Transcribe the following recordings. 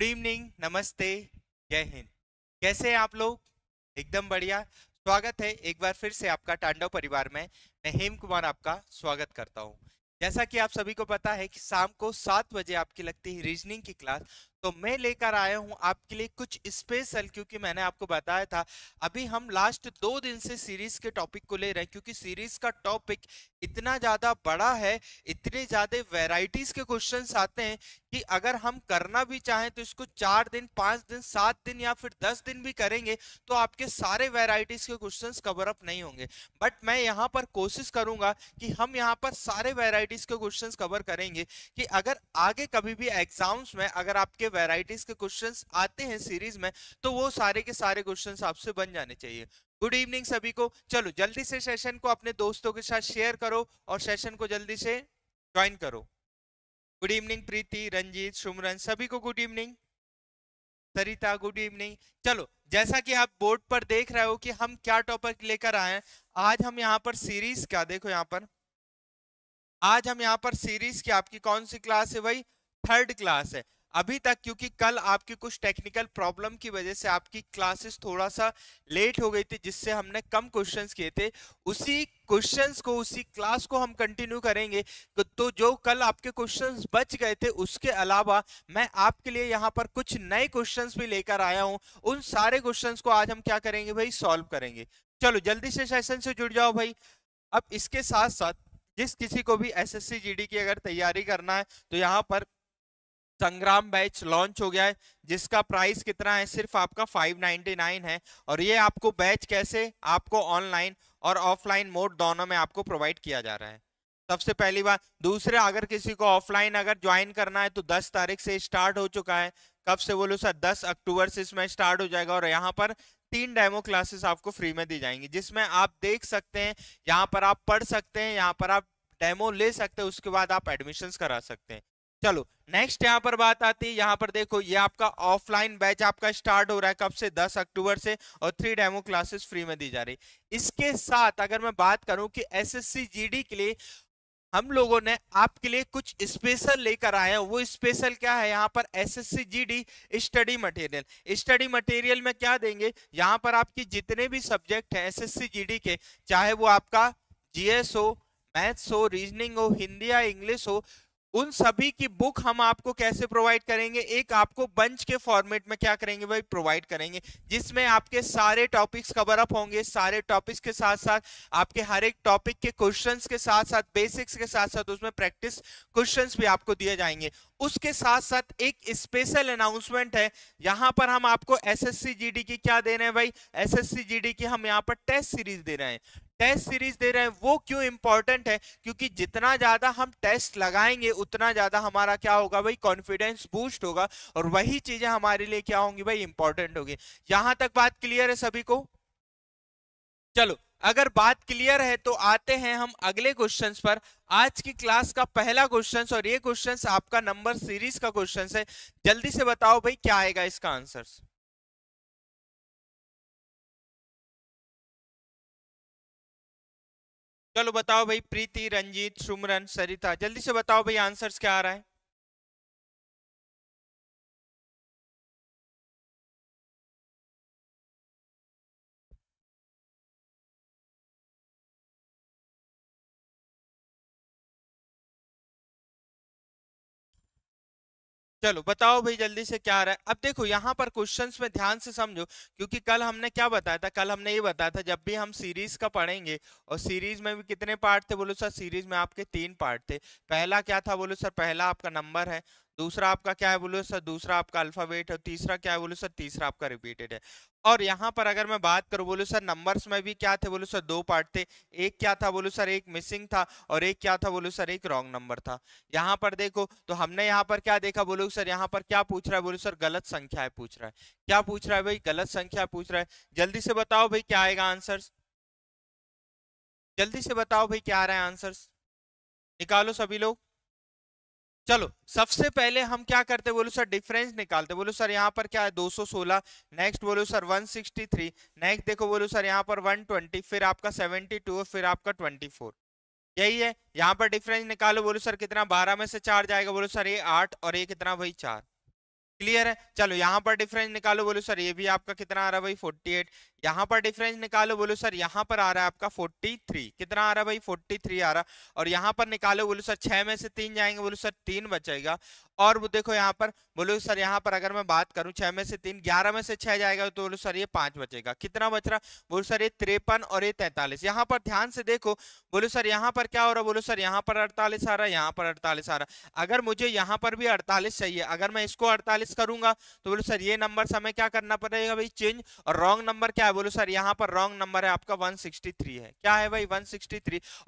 good evening नमस्ते जय हिंद कैसे हैं आप लोग एकदम बढ़िया स्वागत है एक बार फिर से आपका टांडव परिवार में मैं हेम कुमार आपका स्वागत करता हूँ जैसा कि आप सभी को पता है कि शाम को सात बजे आपकी लगती है रीजनिंग की क्लास तो मैं लेकर आया हूं आपके लिए कुछ स्पेशल क्योंकि मैंने आपको बताया था अभी हम लास्ट दो दिन से सीरीज के टॉपिक को ले रहे हैं क्योंकि सीरीज का टॉपिक इतना ज़्यादा बड़ा है इतने ज़्यादा वेराइटीज़ के क्वेश्चन आते हैं कि अगर हम करना भी चाहें तो इसको चार दिन पांच दिन सात दिन या फिर दस दिन भी करेंगे तो आपके सारे वेराइटीज़ के क्वेश्चन कवर अप नहीं होंगे बट मैं यहाँ पर कोशिश करूंगा कि हम यहाँ पर सारे वेराइटी वेराइटीज के क्वेश्चंस कवर करेंगे कि अगर आगे कभी भी एग्जाम्स में अगर आपके वेराइटीज के क्वेश्चंस आते हैं सीरीज में तो वो सारे के सारे क्वेश्चंस आपसे बन जाने चाहिए गुड इवनिंग सभी को चलो जल्दी से सेशन को अपने दोस्तों के साथ शेयर करो और सेशन को जल्दी से ज्वाइन करो गुड इवनिंग प्रीति रंजीत सुमरन सभी को good evening Sarita good evening चलो जैसा कि आप बोर्ड पर देख रहे हो कि हम क्या टॉपिक लेकर आए हैं आज हम यहाँ पर सीरीज का देखो यहाँ पर आज हम यहाँ पर सीरीज की आपकी कौन सी क्लास है भाई थर्ड क्लास है अभी तक क्योंकि कल आपकी कुछ टेक्निकल प्रॉब्लम की वजह से आपकी क्लासेस थोड़ा सा लेट हो गई थी जिससे हमने कम क्वेश्चंस किए थे उसी क्वेश्चंस को उसी क्लास को हम कंटिन्यू करेंगे तो जो कल आपके क्वेश्चंस बच गए थे उसके अलावा मैं आपके लिए यहाँ पर कुछ नए क्वेश्चंस भी लेकर आया हूँ उन सारे क्वेश्चन को आज हम क्या करेंगे भाई सॉल्व करेंगे चलो जल्दी से सेशन से जुड़ जाओ भाई अब इसके साथ साथ जिस किसी को भी एस एस की अगर तैयारी करना है तो यहाँ पर संग्राम बैच लॉन्च हो गया है जिसका प्राइस कितना है सिर्फ आपका 599 है और ये आपको बैच कैसे आपको ऑनलाइन और ऑफलाइन मोड दोनों में आपको प्रोवाइड किया जा रहा है सबसे पहली बात दूसरे अगर किसी को ऑफलाइन अगर ज्वाइन करना है तो 10 तारीख से स्टार्ट हो चुका है कब से बोलो सर 10 अक्टूबर से इसमें स्टार्ट हो जाएगा और यहाँ पर तीन डेमो क्लासेस आपको फ्री में दी जाएंगी जिसमें आप देख सकते हैं यहाँ पर आप पढ़ सकते हैं यहाँ पर आप डेमो ले सकते हैं उसके बाद आप एडमिशन करा सकते हैं चलो नेक्स्ट यहाँ पर बात आती है यहाँ पर देखो ये आपका ऑफलाइन बैच आपका स्टार्ट हो रहा है कब से 10 अक्टूबर से और थ्री डेमो क्लासेस फ्री में दी जा रही इसके साथ अगर मैं बात करूं कि एसएससी जीडी के लिए हम लोगों ने आपके लिए कुछ स्पेशल लेकर आए हैं वो स्पेशल क्या है यहाँ पर SSC GD study material study material में क्या देंगे यहाँ पर आपकी जितने भी सब्जेक्ट हैं एसएससी जीडी के चाहे वो आपका जीएस हो मैथ्स हो रीजनिंग हो हिंदी या इंग्लिश हो उन सभी की बुक हम आपको कैसे प्रोवाइड करेंगे एक आपको बंच के फॉर्मेट में क्या करेंगे भाई प्रोवाइड करेंगे जिसमें आपके सारे टॉपिक्स कवर अप होंगे सारे टॉपिक्स के साथ साथ आपके हर एक टॉपिक के क्वेश्चंस के साथ साथ बेसिक्स के साथ साथ उसमें प्रैक्टिस क्वेश्चंस भी आपको दिए जाएंगे उसके साथ साथ एक स्पेशल अनाउंसमेंट है यहाँ पर हम आपको एस एस की क्या दे रहे हैं भाई एस एस की हम यहाँ पर टेस्ट सीरीज दे रहे हैं टेस्ट सीरीज दे रहे हैं वो क्यों इंपॉर्टेंट है क्योंकि जितना ज़्यादा हम टेस्ट लगाएंगे उतना ज़्यादा हमारा क्या होगा भाई कॉन्फिडेंस बूस्ट होगा और वही चीज़ें हमारे लिए क्या होंगी भाई इंपॉर्टेंट होगी यहाँ तक बात क्लियर है सभी को चलो अगर बात क्लियर है तो आते हैं हम अगले क्वेश्चंस पर आज की क्लास का पहला क्वेश्चन और ये क्वेश्चन आपका नंबर सीरीज का क्वेश्चन है जल्दी से बताओ भाई क्या आएगा इसका आंसर चलो बताओ भाई प्रीति रंजीत सुमरन सरिता जल्दी से बताओ भाई आंसर्स क्या आ रहा है चलो बताओ भाई जल्दी से क्या आ रहा है अब देखो यहाँ पर क्वेश्चंस में ध्यान से समझो क्योंकि कल हमने क्या बताया था कल हमने ये बताया था जब भी हम सीरीज का पढ़ेंगे और सीरीज में भी कितने पार्ट थे बोलो सर सीरीज में आपके तीन पार्ट थे पहला क्या था बोलो सर पहला आपका नंबर है दूसरा आपका क्या है बोलो सर दूसरा आपका अल्फाबेट है तीसरा क्या है बोलो सर तीसरा आपका रिपीटेड है और यहाँ पर अगर मैं बात करूँ बोलो सर नंबर्स में भी क्या थे बोलो सर दो पार्ट थे एक क्या था बोलो सर एक मिसिंग था और एक क्या था बोलो सर एक रॉन्ग नंबर था यहाँ पर देखो तो हमने यहाँ पर क्या देखा बोलो सर यहाँ पर क्या पूछ रहा है बोलो सर गलत है पूछ रहा है क्या पूछ रहा है भाई गलत संख्या पूछ रहा है जल्दी से बताओ भाई क्या आएगा आंसर जल्दी से बताओ भाई क्या आ रहा है आंसर निकालो सभी लोग चलो सबसे पहले हम क्या करते बोलो सर डिफरेंस निकालते बोलो सर यहाँ पर क्या है 216 नेक्स्ट बोलो सर 163 नेक्स्ट देखो बोलो सर यहाँ पर 120 फिर आपका 72 फिर आपका 24 यही है यहाँ पर डिफरेंस निकालो बोलो सर कितना 12 में से चार जाएगा बोलो सर ये आठ और ये कितना भाई चार क्लियर है चलो यहाँ पर डिफरेंस निकालो बोलो सर ये भी आपका कितना आ रहा है भाई 48 यहाँ पर डिफरेंस निकालो बोलो सर यहाँ पर आ रहा है आपका 43 कितना आ रहा है भाई 43 आ रहा और यहाँ पर निकालो बोलो सर छह में से तीन जाएंगे बोलो सर तीन बचेगा और वो देखो यहाँ पर बोलो सर यहाँ पर अगर मैं बात करूँ छह में से तीन ग्यारह में से छह जाएगा तो बोलो सर ये पांच बचेगा कितना बच रहा बोलो सर ये तिरपन और ये तैंतालीस यहाँ पर ध्यान से देखो बोलो सर यहाँ पर क्या हो रहा बोलो सर यहाँ पर अड़तालीस आ रहा है यहाँ पर अड़तालीस आ रहा अगर मुझे यहाँ पर भी अड़तालीस चाहिए अगर मैं इसको अड़तालीस करूंगा तो बोलो सर ये नंबर समय क्या करना पड़ेगा भाई चेंज और रॉन्ग नंबर क्या है बोलो सर यहाँ पर रॉन्ग नंबर है आपका वन है क्या है भाई वन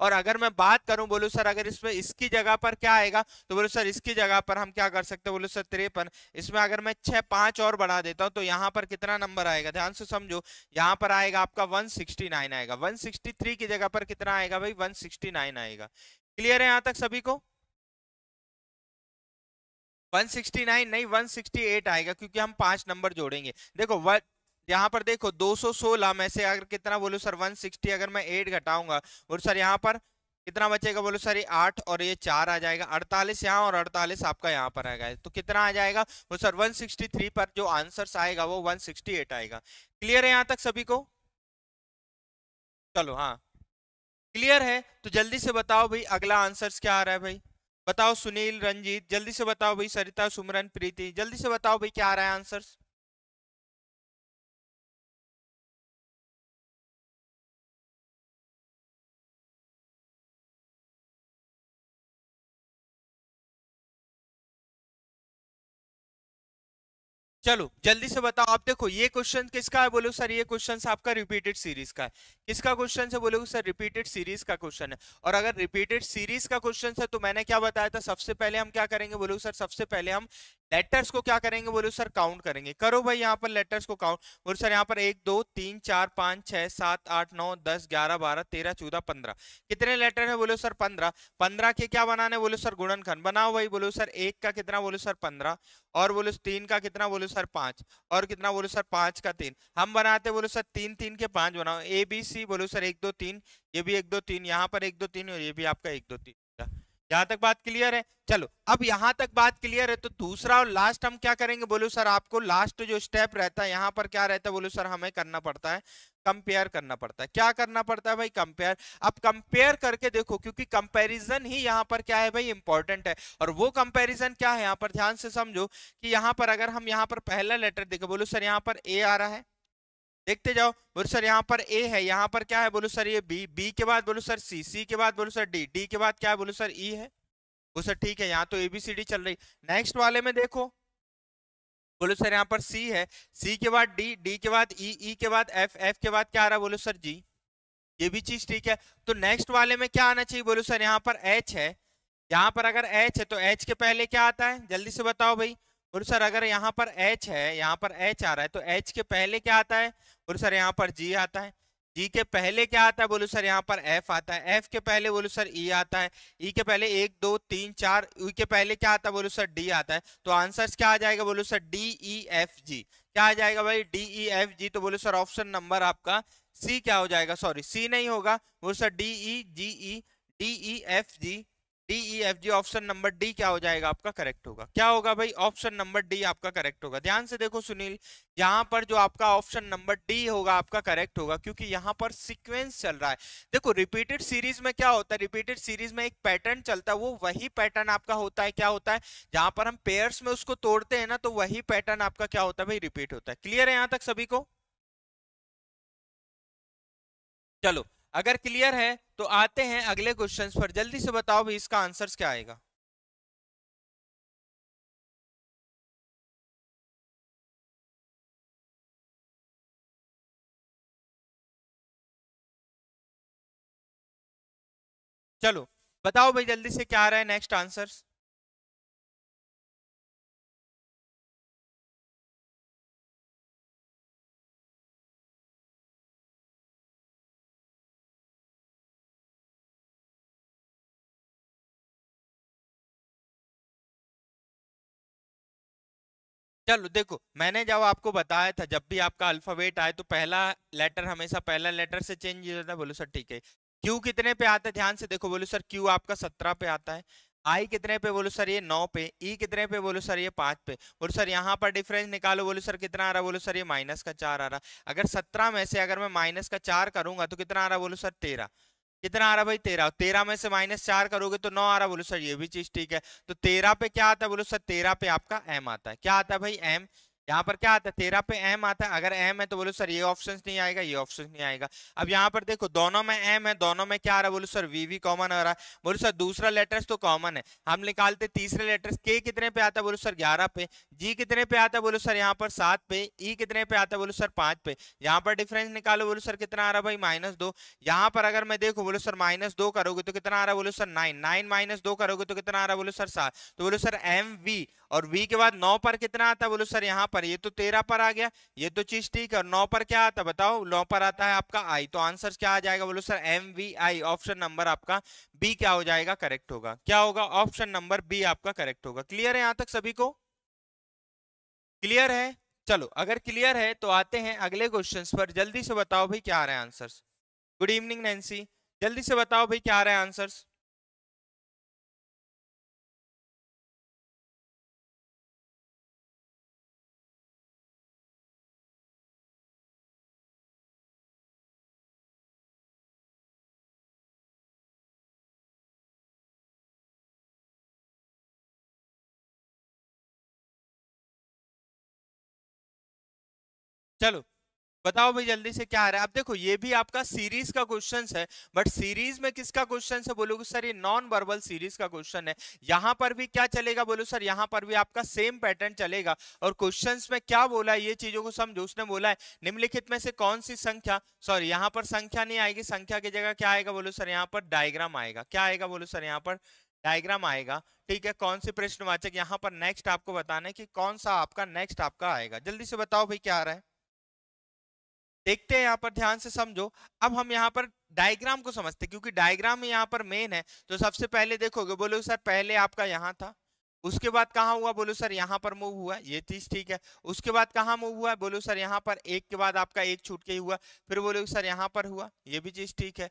और अगर मैं बात करूं बोलो सर अगर इसमें इसकी जगह पर क्या आएगा तो बोलो सर इसकी जगह पर हम क्या क्या कर सकते हैं बोलो सर तिरपन इसमें अगर मैं छह पांच और बढ़ा देता हूं तो यहां पर कितना नंबर आएगा ध्यान से समझो यहां पर आएगा आपका 169 आएगा 163 की जगह पर कितना आएगा भाई 169 आएगा क्लियर है यहां तक सभी को 169 नहीं 168 आएगा क्योंकि हम पांच नंबर जोड़ेंगे देखो व यहाँ पर देखो 216 में से अगर कितना बोलो सर 160 अगर मैं 8 घटाऊंगा और सर यहाँ पर कितना बचेगा बोलो सर ये आठ और ये चार आ जाएगा अड़तालीस यहाँ और अड़तालीस आपका यहाँ पर आएगा तो कितना आ जाएगा वो सर 163 पर जो आंसर आएगा वो 168 आएगा क्लियर है यहाँ तक सभी को चलो हाँ क्लियर है तो जल्दी से बताओ भाई अगला आंसर क्या आ रहा है भाई बताओ सुनील रंजीत जल्दी से बताओ भाई सरिता सुमरन प्रीति जल्दी से बताओ भाई क्या आ रहा है आंसर्स चलो जल्दी से बताओ आप देखो ये क्वेश्चन किसका है बोलो सर ये क्वेश्चन आपका रिपीटेड सीरीज का है किसका क्वेश्चन है बोलो सर रिपीटेड सीरीज का क्वेश्चन है और अगर रिपीटेड सीरीज का क्वेश्चन है तो मैंने क्या बताया था सबसे पहले हम क्या करेंगे बोलो सर सबसे पहले हम लेटर्स को क्या करेंगे बोलो सर काउंट करेंगे करो भाई यहाँ पर लेटर्स को काउंट बोलो सर यहाँ पर एक दो तीन चार पाँच छः सात आठ नौ दस ग्यारह बारह तेरह चौदह पंद्रह कितने लेटर है बोलो सर पंद्रह पंद्रह के क्या बनाने बोलो सर गुणनखंड बनाओ भाई बोलो सर एक का कितना बोलो सर पंद्रह और बोलो तीन का कितना बोलो सर पाँच और कितना बोलो सर पाँच का तीन हम बनाते बोलो सर तीन तीन के पाँच बनाओ ए बी सी बोलो सर एक दो तीन ये भी एक दो तीन यहाँ पर एक दो तीन और ये भी आपका एक दो तीन यहां तक बात क्लियर है चलो अब यहां तक बात क्लियर है तो दूसरा और लास्ट हम क्या करेंगे बोलो सर आपको लास्ट जो स्टेप रहता है यहाँ पर क्या रहता है बोलो सर हमें करना पड़ता है कंपेयर करना पड़ता है क्या करना पड़ता है भाई कंपेयर अब कंपेयर करके देखो क्योंकि कंपैरिजन ही यहाँ पर क्या है भाई इंपॉर्टेंट है और वो कंपैरिजन क्या है यहाँ पर ध्यान से समझो कि यहाँ पर अगर हम यहाँ पर पहला लेटर देखे बोलो सर यहाँ पर ए आ रहा है देखते जाओ बोलो सर यहाँ पर ए है यहाँ पर क्या है बोलो सर ये बी बी के बाद बोलो सर सी सी के बाद बोलो सर डी डी के बाद क्या है बोलो सर ई e है वो सर ठीक है यहाँ तो ए बी सी डी चल रही नेक्स्ट वाले में देखो बोलो सर यहाँ पर सी है सी के बाद डी डी के बाद ई e, ई e के बाद एफ एफ के बाद क्या आ रहा है बोलो सर जी ये भी चीज ठीक है तो नेक्स्ट वाले में क्या आना चाहिए बोलो सर यहाँ पर एच है यहाँ पर अगर एच है तो एच के पहले क्या आता है जल्दी से बताओ भाई और सर अगर यहाँ पर एच है यहाँ पर एच आ रहा है तो एच के पहले क्या आता है बोलो सर यहाँ पर जी आता है जी e e के पहले क्या आता है बोलो सर यहाँ पर एफ आता है एफ के पहले बोलो सर ई आता है ई के पहले एक दो तीन चार ई के पहले क्या आता है बोलो सर डी आता है तो आंसर क्या आ जाएगा बोलो sir D E F G क्या आ जाएगा भाई डी ई एफ जी तो बोलो सर ऑप्शन नंबर आपका सी क्या हो जाएगा सॉरी सी नहीं होगा बोलो sir D E G E D E F G D E F G option number D क्या हो जाएगा आपका करेक्ट होगा क्या होगा भाई ऑप्शन नंबर डी आपका करेक्ट होगा ध्यान से देखो सुनील यहाँ पर जो आपका ऑप्शन नंबर डी होगा आपका करेक्ट होगा क्योंकि यहाँ पर सीक्वेंस चल रहा है देखो रिपीटेड सीरीज में क्या होता है रिपीटेड सीरीज में एक पैटर्न चलता है वो वही पैटर्न आपका होता है क्या होता है जहां पर हम पेयर्स में उसको तोड़ते हैं ना तो वही पैटर्न आपका क्या होता है भाई रिपीट होता है क्लियर है यहाँ तक सभी को चलो अगर क्लियर है तो आते हैं अगले क्वेश्चन पर जल्दी से बताओ भी इसका आंसर क्या आएगा चलो बताओ भाई जल्दी से क्या आ रहा है नेक्स्ट आंसर्स चलो देखो मैंने जब आपको बताया था जब भी आपका अल्फाबेट आए तो पहला लेटर हमेशा पहला लेटर से चेंज होता है बोलो सर ठीक है क्यू कितने पे आता है ध्यान से देखो बोलो सर क्यू आपका सत्रह पे आता है आई कितने पे बोलो सर ये नौ पे ई e कितने पे बोलो सर ये पाँच पे बोलो सर यहाँ पर डिफरेंस निकालो बोलो सर कितना आ रहा बोलो सर ये माइनस का चार आ रहा अगर सत्रह में से अगर मैं माइनस का चार करूंगा तो कितना आ रहा बोलो सर तेरह कितना आ रहा भाई तेरह तेरह में से माइनस चार करोगे तो नौ आ रहा बोलो सर ये भी चीज ठीक है तो तेरह पे क्या आता है बोलो सर तेरह पे आपका एम आता है क्या आता है भाई एम यहाँ पर क्या आता है तेरह पे एम आता है अगर एम है तो बोलो सर ये ऑप्शन नहीं आएगा ये ऑप्शन नहीं आएगा अब यहाँ पर देखो दोनों में एम है दोनों में क्या आ रहा है बोलो सर वी वी कॉमन आ रहा है बोलो सर दूसरा लेटर्स तो कॉमन है हम निकालते तीसरे लेटर्स के कितने पे आता है बोलो सर ग्यारह पे जी कितने पे आता है बोलो सर यहाँ पर सात पे ई कितने पे आता है बोलो सर पांच पे यहाँ पर डिफरेंस निकालो बोलो सर कितना आ रहा है भाई माइनस दो यहाँ पर अगर मैं देखो बोलो सर माइनस दो करोगे तो कितना आ रहा है बोलो सर नाइन नाइन माइनस दो करोगे तो कितना आ रहा है बोलो सर सात तो बोलो सर एम वी और वी के बाद नौ पर कितना आता है बोलो सर यहाँ पर ये तो तेरह पर आ गया ये तो चीज ठीक है और नौ पर क्या आता बताओ नौ पर आता है आपका आई तो आंसर क्या आ जाएगा बोलो sir M V I option number आपका बी क्या हो जाएगा करेक्ट होगा क्या होगा ऑप्शन नंबर बी आपका करेक्ट होगा क्लियर है यहां तक सभी को क्लियर है चलो अगर क्लियर है तो आते हैं अगले क्वेश्चंस पर जल्दी से बताओ भाई क्या आ रहे हैं आंसर्स गुड इवनिंग नैन्सी जल्दी से बताओ भाई क्या आ रहे हैं आंसर्स चलो बताओ भाई जल्दी से क्या आ रहा है अब देखो ये भी आपका सीरीज का क्वेश्चन है बट सीरीज में किसका क्वेश्चन है बोलोगे सर ये नॉन वर्बल सीरीज का क्वेश्चन है यहाँ पर भी क्या चलेगा बोलो सर यहाँ पर भी आपका सेम पैटर्न चलेगा और क्वेश्चन में क्या बोला है ये चीजों को समझो उसने बोला है निम्नलिखित में से कौन सी संख्या सॉरी यहाँ पर संख्या नहीं आएगी संख्या की जगह क्या आएगा बोलो सर यहाँ पर डायग्राम आएगा क्या आएगा बोलो सर यहाँ पर डायग्राम आएगा ठीक है कौन सी प्रश्नवाचक यहाँ पर नेक्स्ट आपको बताना है कि कौन सा आपका नेक्स्ट आपका आएगा जल्दी से बताओ भाई क्या आ रहा है देखते हैं यहाँ पर ध्यान से समझो अब हम यहाँ पर डायग्राम को समझते क्योंकि डायग्राम यहाँ पर मेन है तो सबसे पहले देखोगे बोलो सर पहले आपका यहाँ था उसके बाद कहाँ हुआ बोलो सर यहाँ पर मूव हुआ ये चीज ठीक है उसके बाद कहाँ मूव हुआ बोलो सर यहाँ पर एक के बाद आपका एक छूट के हुआ फिर बोलो सर यहाँ पर हुआ ये भी चीज ठीक है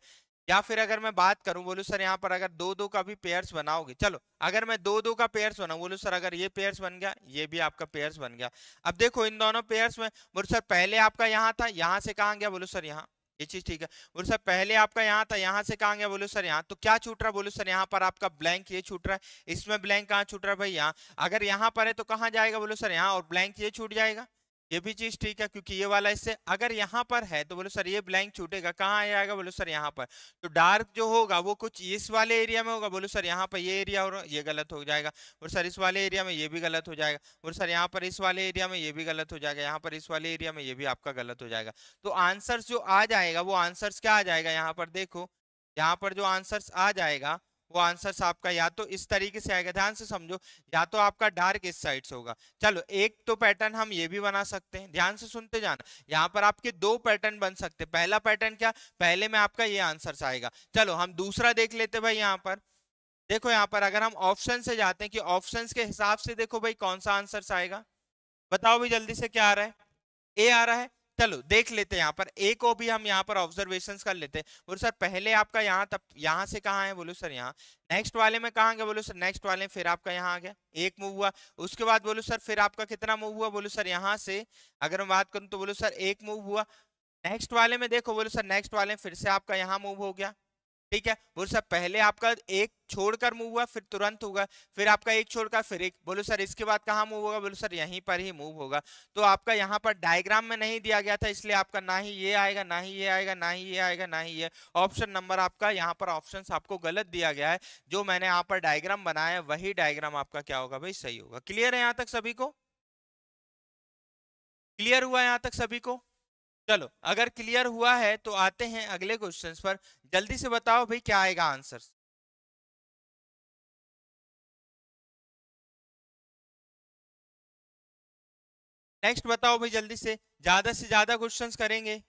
या फिर अगर मैं बात करूं बोलो सर यहाँ पर अगर दो दो का भी पेयर्स बनाओगे चलो अगर मैं दो दो का पेयर्स बनाऊ बोलो सर अगर ये पेयर्स बन गया ये भी आपका पेयर्स बन गया अब देखो इन दोनों पेयर्स में बोलो सर पहले आपका यहाँ था यहाँ से कहाँ गया बोलो सर यहाँ ये चीज ठीक है बोलो सर पहले आपका यहाँ था यहाँ से कहाँ गया बोलो सर यहाँ तो क्या छूट रहा है बोलो सर यहाँ पर आपका ब्लैंक ये छूट रहा है इसमें ब्लैंक कहाँ छूट रहा है भाई यहाँ अगर यहाँ पर है तो कहाँ जाएगा बोलो सर यहाँ और ब्लैंक ये छूट जाएगा ये भी चीज ठीक है क्योंकि ये वाला इससे अगर यहाँ पर है तो बोलो सर ये ब्लैंक छूटेगा कहाँ आएगा बोलो सर यहाँ पर तो डार्क जो होगा वो कुछ इस वाले एरिया में होगा बोलो सर यहाँ पर ये एरिया और ये गलत हो जाएगा और सर इस वाले एरिया में ये भी गलत हो जाएगा और सर यहाँ पर इस वाले एरिया में ये भी गलत हो जाएगा यहाँ पर इस वाले एरिया में ये भी आपका गलत हो जाएगा तो आंसर जो आ जाएगा वो आंसर्स क्या आ जाएगा यहाँ पर देखो यहाँ पर जो आंसर्स आ जाएगा वो आंसर आपका या तो इस तरीके से आएगा ध्यान से समझो या तो आपका डार्क इस साइड से होगा चलो एक तो पैटर्न हम ये भी बना सकते हैं ध्यान से सुनते जाना यहाँ पर आपके दो पैटर्न बन सकते हैं पहला पैटर्न क्या पहले में आपका ये आंसर आएगा चलो हम दूसरा देख लेते भाई यहाँ पर देखो यहाँ पर अगर हम ऑप्शन से जाते हैं कि ऑप्शन के हिसाब से देखो भाई कौन सा आंसर आएगा बताओ भाई जल्दी से क्या आ रहा है ए आ रहा है चलो देख लेते हैं यहाँ पर ए को भी हम यहाँ पर ऑब्जर्वेशन कर लेते हैं बोलो सर पहले आपका यहाँ तब यहाँ से कहाँ है बोलो सर यहाँ नेक्स्ट वाले में कहाँ गया बोलो सर नेक्स्ट वाले फिर आपका यहाँ आ गया एक मूव हुआ उसके बाद बोलो सर फिर आपका कितना मूव हुआ बोलो सर यहाँ से अगर मैं बात करूँ तो बोलो सर एक मूव हुआ नेक्स्ट वाले में देखो बोलो सर नेक्स्ट वाले फिर से आपका यहाँ मूव हो गया ठीक है बोलो सर पहले आपका एक छोड़कर मूव हुआ फिर तुरंत होगा फिर आपका एक छोड़कर फिर एक बोलो सर इसके बाद कहाँ मूव होगा बोलो सर यहीं पर ही मूव होगा तो आपका यहाँ पर डायग्राम में नहीं दिया गया था इसलिए आपका ना ही ये आएगा ना ही ये आएगा ना ही ये आएगा ना ही ये ऑप्शन नंबर आपका यहाँ पर ऑप्शन आपको गलत दिया गया है जो मैंने यहाँ पर डायग्राम बनाया वही डायग्राम आपका क्या होगा भाई सही होगा क्लियर है यहाँ तक सभी को क्लियर हुआ यहाँ तक सभी को चलो अगर क्लियर हुआ है तो आते हैं अगले क्वेश्चंस पर जल्दी से बताओ भाई क्या आएगा आंसर नेक्स्ट बताओ भाई जल्दी से ज्यादा से ज्यादा क्वेश्चंस करेंगे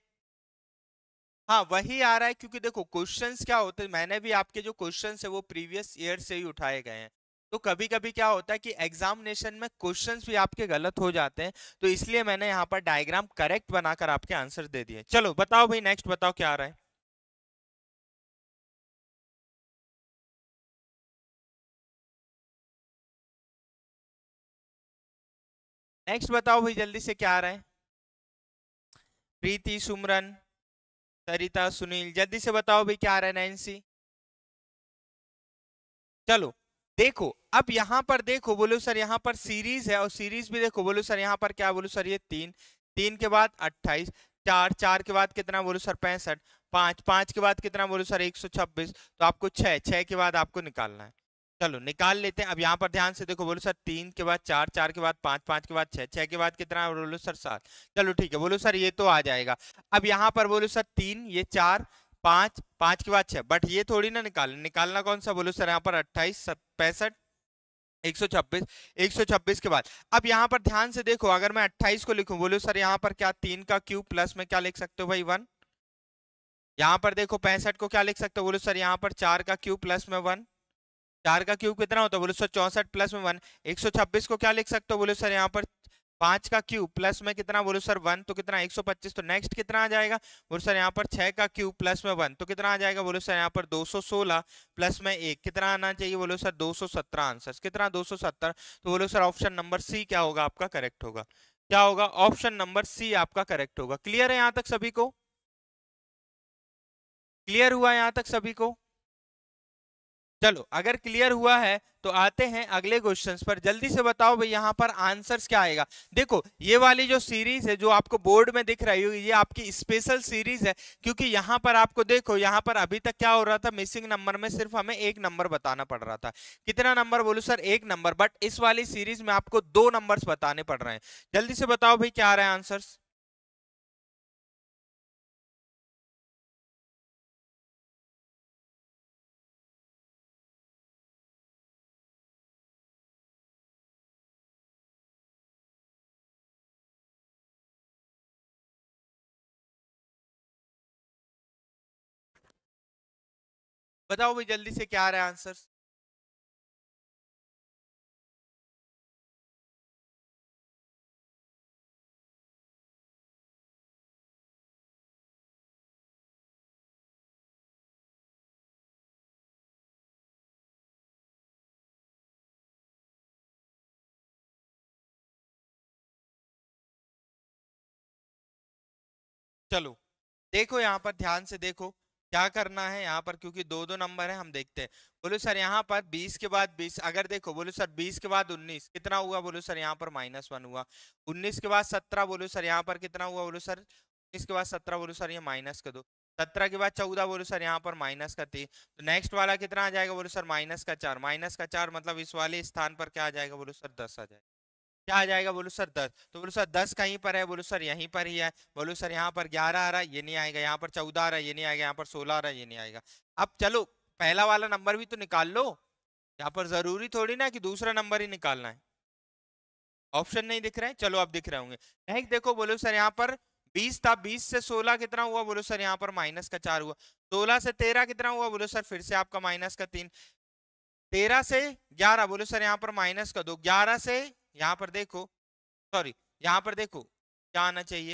हाँ वही आ रहा है क्योंकि देखो क्वेश्चंस क्या होते हैं मैंने भी आपके जो क्वेश्चंस है वो प्रीवियस ईयर से ही उठाए गए हैं तो कभी कभी क्या होता है कि एग्जामिनेशन में क्वेश्चन भी आपके गलत हो जाते हैं तो इसलिए मैंने यहाँ पर डायग्राम करेक्ट बनाकर आपके आंसर दे दिए चलो बताओ भाई नेक्स्ट बताओ क्या आ रहा है नेक्स्ट बताओ भाई जल्दी से क्या आ रहा है प्रीति सुमरन सरिता सुनील जल्दी से बताओ भाई क्या आ रहा है नैन्सी चलो देखो अब यहाँ पर देखो बोलो सर यहाँ पर सीरीज है और सीरीज भी देखो बोलो सर यहाँ पर क्या बोलो सर ये तीन तीन के बाद अट्ठाईस चार चार के बाद कितना बोलो सर पैंसठ पांच पांच के बाद कितना बोलो सर एक सौ छब्बीस तो आपको छह छह के बाद आपको निकालना है चलो निकाल लेते हैं अब यहाँ पर ध्यान से देखो बोलो सर तीन के बाद चार चार के बाद पांच पांच के बाद छह छह के बाद कितना बोलो सर सात चलो ठीक है बोलो सर ये तो आ जाएगा अब यहाँ पर बोलो सर तीन ये चार पाँच पांच के बाद छह बट ये थोड़ी ना निकाल निकालना कौन सा बोलो सर यहाँ पर अट्ठाईस पैंसठ एक सौ छब्बीस एक सौ छब्बीस के बाद अब यहाँ पर ध्यान से देखो अगर मैं अट्ठाईस को लिखूं बोलो सर यहाँ पर क्या तीन का क्यूब प्लस में क्या लिख सकते हो भाई वन यहाँ पर देखो पैंसठ को क्या लिख सकते हो बोलो सर यहाँ पर चार का क्यूब प्लस में वन चार का क्यूब कितना होता है बोलो सर चौसठ प्लस में वन एक सौ छब्बीस को क्या लिख सकते हो बोलो सर यहाँ पर पांच का क्यू प्लस में कितना बोलो सर वन तो कितना एक सौ पच्चीस तो नेक्स्ट कितना आ जाएगा बोलो सर यहाँ पर छह का क्यूब प्लस में वन तो कितना आ जाएगा बोलो सर यहाँ पर दो सौ सोलह प्लस में एक कितना आना चाहिए बोलो सर दो सौ सत्रह आंसर कितना दो सौ सत्तर तो बोलो सर ऑप्शन नंबर सी क्या होगा आपका करेक्ट होगा क्या होगा ऑप्शन नंबर सी आपका करेक्ट होगा क्लियर है यहाँ तक सभी को क्लियर हुआ यहाँ तक सभी को चलो अगर क्लियर हुआ है तो आते हैं अगले क्वेश्चंस पर जल्दी से बताओ भाई यहाँ पर आंसर्स क्या आएगा देखो ये वाली जो सीरीज है जो आपको बोर्ड में दिख रही होगी ये आपकी स्पेशल सीरीज है क्योंकि यहाँ पर आपको देखो यहाँ पर अभी तक क्या हो रहा था मिसिंग नंबर में सिर्फ हमें एक नंबर बताना पड़ रहा था कितना नंबर बोलो सर एक नंबर बट इस वाली सीरीज में आपको दो नंबर बताने पड़ रहे हैं जल्दी से बताओ भाई क्या आ रहे हैं आंसर्स बताओ भाई जल्दी से क्या आ रहा है आंसर चलो देखो यहां पर ध्यान से देखो क्या करना है यहाँ पर क्योंकि दो दो नंबर है हम देखते हैं बोलो सर यहाँ पर 20 के बाद 20 अगर देखो बोलो सर 20 के बाद 19 कितना हुआ बोलो सर यहाँ पर माइनस वन हुआ 19 के बाद 17 बोलो सर यहाँ पर कितना हुआ बोलो सर 19 के बाद 17 बोलो सर ये माइनस कर दो सत्रह के बाद चौदह बोलो सर यहाँ पर माइनस का तीन तो नेक्स्ट वाला कितना आ जाएगा बोलो सर माइनस का चार माइनस का चार मतलब इस वाले स्थान पर क्या आ जाएगा बोलो सर दस आ जाएगा क्या आ जाएगा बोलो सर दस तो बोलो सर दस कहीं पर है बोलो सर यहीं पर ही है बोलो सर यहाँ पर ग्यारह आ रहा है ये नहीं आएगा यहाँ पर चौदह आ रहा है ये नहीं आएगा यहाँ पर सोलह आ रहा है ये नहीं आएगा अब चलो पहला वाला नंबर भी तो निकाल लो यहाँ पर जरूरी थोड़ी ना कि दूसरा नंबर ही निकालना है ऑप्शन नहीं दिख रहे हैं चलो आप दिख रहे होंगे नेक्स्ट देखो बोलो सर यहाँ पर बीस था बीस से सोलह कितना हुआ बोलो सर यहाँ पर माइनस का चार हुआ सोलह से तेरह कितना हुआ बोलो सर फिर से आपका माइनस का तीन तेरह से ग्यारह बोलो सर यहाँ पर माइनस का दो ग्यारह से यहाँ पर देखो सॉरी यहाँ पर देखो क्या आना चाहिए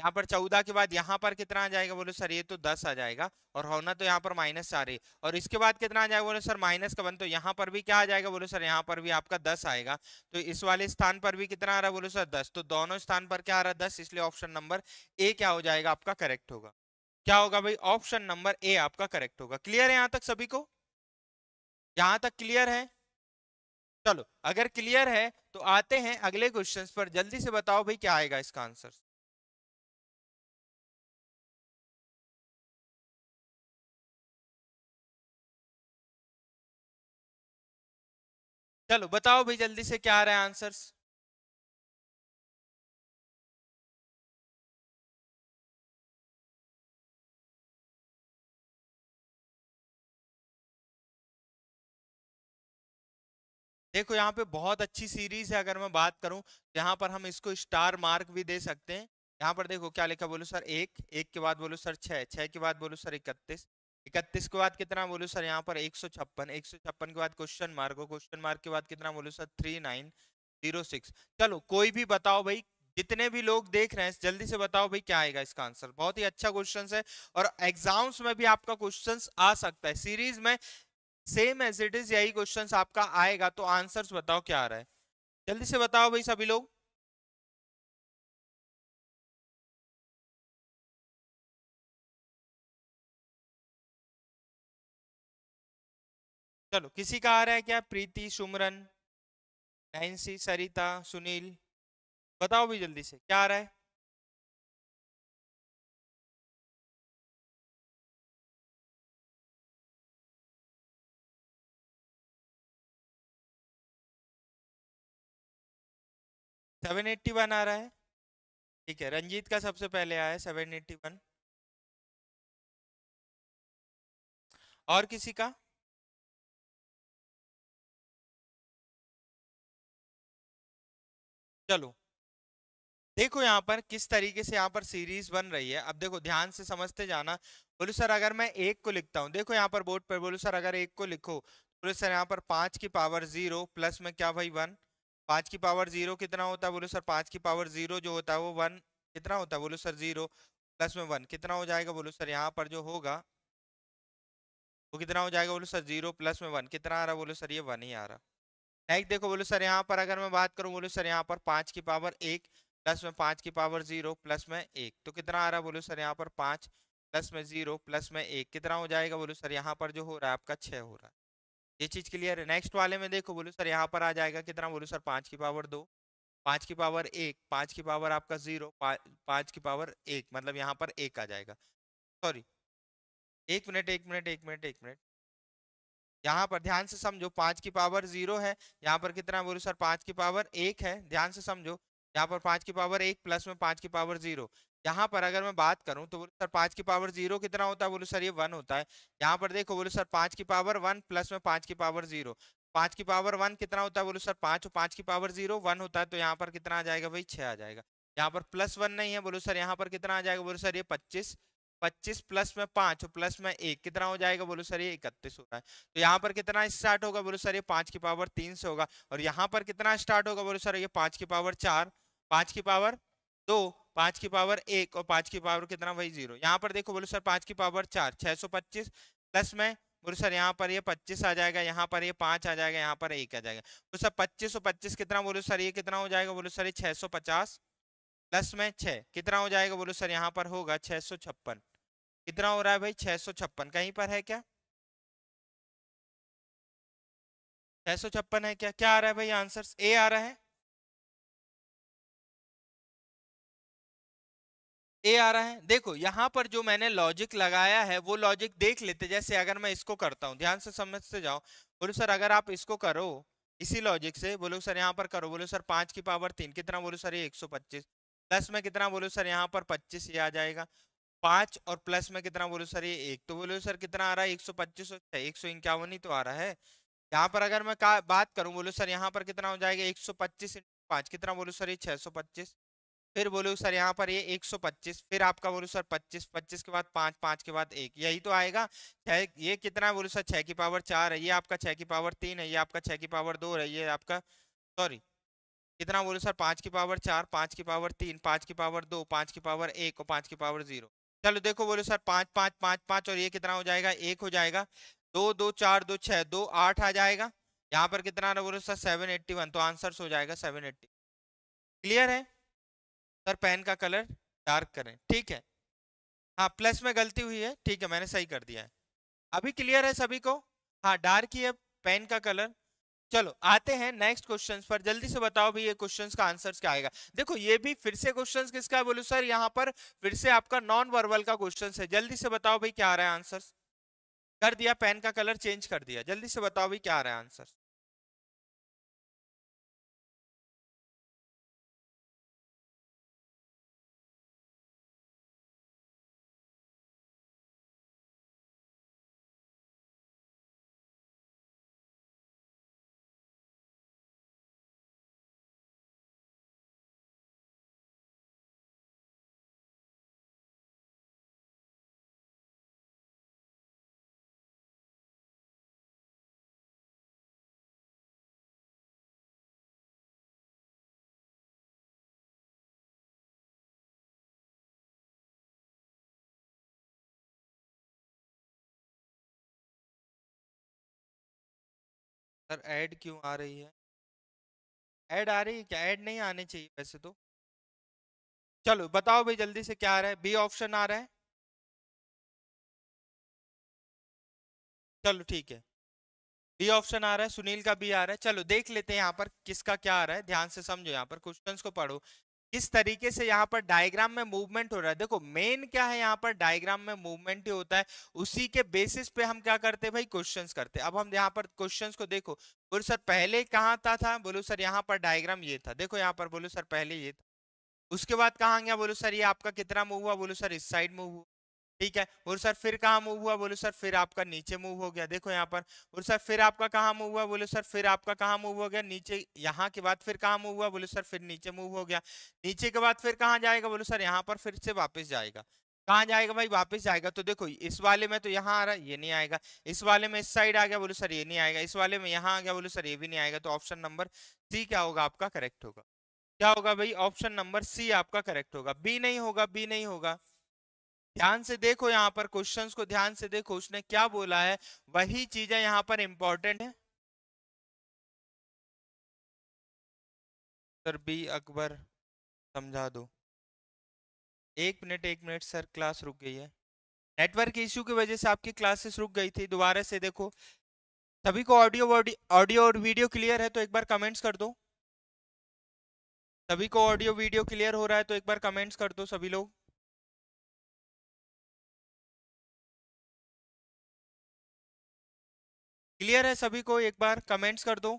यहाँ पर चौदह के बाद यहाँ पर कितना आ जाएगा बोलो सर ये तो दस आ जाएगा और होना तो यहाँ पर माइनस आ है और इसके बाद कितना आ जाएगा बोलो सर माइनस का बन तो यहाँ पर भी क्या आ जाएगा बोलो सर यहाँ पर भी आपका दस आएगा तो इस वाले स्थान पर भी कितना आ रहा है बोलो सर दस तो दोनों स्थान पर क्या आ रहा है दस इसलिए ऑप्शन नंबर ए क्या हो जाएगा आपका करेक्ट होगा क्या होगा भाई ऑप्शन नंबर ए आपका करेक्ट होगा क्लियर है यहाँ तक सभी को यहाँ तक क्लियर है चलो अगर क्लियर है तो आते हैं अगले क्वेश्चन पर जल्दी से बताओ भाई क्या आएगा इसका आंसर चलो बताओ भाई जल्दी से क्या आ रहा है आंसर्स देखो यहाँ पे बहुत अच्छी सीरीज है अगर मैं बात करूँ यहाँ पर हम इसको स्टार मार्क भी दे सकते हैं यहाँ पर देखो क्या लिखा बोलो सर एक एक के बाद बोलो सर छः छः के बाद बोलो सर इकतीस इकतीस के बाद कितना बोलो सर यहाँ पर एक सौ छप्पन एक सौ छप्पन के बाद क्वेश्चन मार्क हो क्वेश्चन मार्क के बाद कितना बोलो sir three nine zero six चलो कोई भी बताओ भाई जितने भी लोग देख रहे हैं जल्दी से बताओ भाई क्या आएगा इसका आंसर बहुत ही अच्छा क्वेश्चन है और एग्जाम्स में भी आपका क्वेश्चन आ सकता है सीरीज में सेम एज इट इज यही क्वेश्चन आपका आएगा तो आंसर्स बताओ क्या आ रहा है जल्दी से बताओ भाई सभी लोग चलो किसी का आ रहा है क्या प्रीति सुमरन नैन्सी सरिता सुनील बताओ भी जल्दी से क्या आ रहा है सेवन एट्टी वन आ रहा है ठीक है रंजीत का सबसे पहले आया है सेवन एट्टी वन और किसी का चलो देखो यहाँ पर किस तरीके से यहाँ पर सीरीज बन रही है अब देखो ध्यान से समझते जाना बोलो सर अगर मैं एक को लिखता हूँ देखो यहाँ पर बोर्ड पर बोलो सर अगर एक को लिखो बोलो सर यहाँ पर पांच की पावर जीरो प्लस में क्या भाई वन पाँच की पावर जीरो कितना होता है बोलो सर पाँच की पावर जीरो जो होता है वो वन कितना होता है बोलो सर जीरो प्लस में वन कितना हो जाएगा बोलो सर यहाँ पर जो होगा वो कितना हो जाएगा बोलो सर जीरो प्लस में वन कितना आ रहा बोलो सर ये वन ही आ रहा नेक्स्ट देखो बोलो सर यहाँ पर अगर मैं बात करूँ बोलो सर यहाँ पर पाँच की पावर एक प्लस में पाँच की पावर जीरो प्लस में एक तो कितना आ रहा बोलो सर यहाँ पर पाँच प्लस में जीरो प्लस में एक कितना हो जाएगा बोलो सर यहाँ पर जो हो रहा है आपका छः हो रहा है ये चीज क्लियर है नेक्स्ट वाले में देखो बोलो सर यहाँ पर आ जाएगा कितना बोलो सर पांच की पावर दो पाँच की पावर एक पांच की पावर आपका जीरो पांच की पावर एक मतलब यहाँ पर एक आ जाएगा सॉरी एक मिनट एक मिनट एक मिनट एक मिनट यहाँ पर ध्यान से समझो पांच की पावर जीरो है यहाँ पर कितना बोलो सर पांच की पावर एक है ध्यान से समझो यहाँ पर पांच की पावर एक प्लस में पांच की पावर जीरो यहाँ पर अगर मैं बात करूँ तो बोलो सर पाँच की पावर जीरो कितना होता है बोलो सर ये वन होता है यहाँ पर देखो बोलो सर पाँच की पावर वन प्लस में पाँच की पावर जीरो पाँच की पावर वन कितना होता है बोलो सर पाँच पाँच की पावर जीरो वन होता है तो यहाँ पर कितना आ जाएगा भाई छः आ जाएगा यहाँ पर प्लस वन नहीं है बोलो सर यहाँ पर कितना आ जाएगा बोलो सर ये पच्चीस पच्चीस प्लस में पाँच प्लस में एक कितना हो जाएगा बोलो सर ये इकतीस हो रहा है तो यहाँ पर कितना स्टार्ट होगा बोलो सर ये पाँच की पावर तीन से होगा और यहाँ पर कितना स्टार्ट होगा बोलो सर ये पाँच की पावर चार पाँच की पावर दो तो पांच की पावर एक और पांच की पावर कितना वही जीरो यहाँ पर देखो बोलो सर पांच की पावर चार छह सौ पच्चीस प्लस में बोलो सर यहाँ पर ये पच्चीस आ जाएगा यहाँ पर ये पांच आ जाएगा यहाँ पर एक आ जाएगा बोलो तो सर पच्चीस सौ पच्चीस कितना बोलो सर ये कितना हो जाएगा बोलो सर ये छह सौ पचास प्लस में छह कितना हो जाएगा बोलो सर यहाँ पर होगा छह सौ छप्पन कितना हो रहा है भाई छह सौ छप्पन कहीं पर है क्या छह सौ छप्पन है क्या क्या आ रहा है भाई आंसर ए आ रहा है ए आ रहा है देखो यहाँ पर जो मैंने लॉजिक लगाया है वो लॉजिक देख लेते जैसे अगर मैं इसको करता हूँ ध्यान से समझते जाओ बोलो सर अगर आप इसको करो इसी लॉजिक से बोलो सर यहाँ पर करो बोलो सर पाँच की पावर तीन कितना बोलो सर ये एक सौ पच्चीस प्लस में कितना बोलो सर यहाँ पर पच्चीस ये आ जाएगा पाँच और प्लस में कितना बोलो सर ये एक तो बोलो सर कितना आ रहा है एक सौ पच्चीस एक सौ इक्यावन ही तो आ रहा है यहाँ पर अगर मैं बात करूँ बोलो सर यहाँ पर कितना हो जाएगा एक सौ पच्चीस पाँच कितना बोलो सर ये छः सौ पच्चीस फिर बोलो सर यहाँ पर ये 125 फिर आपका बोलो सर 25 25 के बाद पाँच पाँच के बाद एक यही तो आएगा ये कितना बोलो सर छः की पावर चार है ये आपका छह की पावर तीन है ये आपका छह की पावर दो है ये आपका सॉरी कितना बोलो सर पांच की पावर चार पांच की पावर तीन पांच की पावर दो पांच की पावर एक और पांच की पावर जीरो चलो देखो बोलो सर पाँच पाँच पाँच पाँच और ये कितना हो जाएगा एक हो जाएगा दो दो चार दो छः दो आठ आ जाएगा यहाँ पर कितना बोलो सर सेवन एट्टी वन तो आंसर हो जाएगा सेवन एट्टी क्लियर है सर पेन का कलर डार्क करें ठीक है हाँ प्लस में गलती हुई है ठीक है मैंने सही कर दिया है अभी क्लियर है सभी को हाँ डार्क ही है पेन का कलर चलो आते हैं नेक्स्ट क्वेश्चंस पर जल्दी से बताओ भी ये क्वेश्चंस का आंसर्स क्या आएगा देखो ये भी फिर से क्वेश्चंस किसका है बोलो सर यहाँ पर फिर से आपका नॉन वर्बल का क्वेश्चंस है जल्दी से बताओ भाई क्या आ रहा है आंसर्स कर दिया पेन का कलर चेंज कर दिया जल्दी से बताओ भाई क्या आ रहा है आंसर्स सर ऐड क्यों आ रही है ऐड आ रही है क्या ऐड नहीं आने चाहिए वैसे तो चलो बताओ भाई जल्दी से क्या आ रहा है बी ऑप्शन आ रहा है चलो ठीक है बी ऑप्शन आ रहा है सुनील का बी आ रहा है चलो देख लेते हैं यहाँ पर किसका क्या आ रहा है ध्यान से समझो यहाँ पर क्वेश्चंस को पढ़ो किस तरीके से यहाँ पर डायग्राम में मूवमेंट हो रहा है देखो मेन क्या है यहाँ पर डायग्राम में मूवमेंट ही होता है उसी के बेसिस पे हम क्या करते हैं भाई क्वेश्चंस करते हैं अब हम यहाँ पर क्वेश्चंस को देखो बोलो सर पहले कहाँ था था बोलो सर यहाँ पर डायग्राम ये था देखो यहाँ पर बोलो सर पहले ये था उसके बाद कहाँ गया बोलो सर ये आपका कितना मूव हुआ बोलो सर इस साइड मूव हुआ ठीक है और सर फिर कहाँ मूव हुआ बोलो सर फिर आपका नीचे मूव हो गया देखो यहाँ पर और सर फिर आपका कहाँ मूव हुआ बोलो सर फिर आपका कहाँ मूव हो गया नीचे यहाँ के बाद फिर कहाँ मूव हुआ बोलो सर फिर नीचे मूव हो गया नीचे के बाद फिर कहाँ जाएगा बोलो सर यहाँ पर फिर से वापस जाएगा कहाँ जाएगा भाई वापस जाएगा तो देखो इस वाले में तो यहाँ आ रहा है ये नहीं आएगा इस वाले में इस साइड आ गया बोलो सर ये नहीं आएगा इस वाले में यहाँ आ गया बोलो सर ये भी नहीं आएगा तो ऑप्शन नंबर सी क्या होगा आपका करेक्ट होगा क्या होगा भाई ऑप्शन नंबर सी आपका करेक्ट होगा बी नहीं होगा बी नहीं होगा ध्यान से देखो यहाँ पर क्वेश्चन को ध्यान से देखो उसने क्या बोला है वही चीजें यहाँ पर इंपॉर्टेंट है सर बी अकबर समझा दो एक मिनट एक मिनट सर क्लास रुक गई है नेटवर्क इश्यू की वजह से आपकी क्लासेस रुक गई थी दोबारा से देखो सभी को ऑडियो ऑडियो और वीडियो क्लियर है तो एक बार कमेंट्स कर दो सभी को ऑडियो वीडियो क्लियर हो रहा है तो एक बार कमेंट्स कर दो सभी लोग क्लियर है सभी को एक बार कमेंट्स कर दो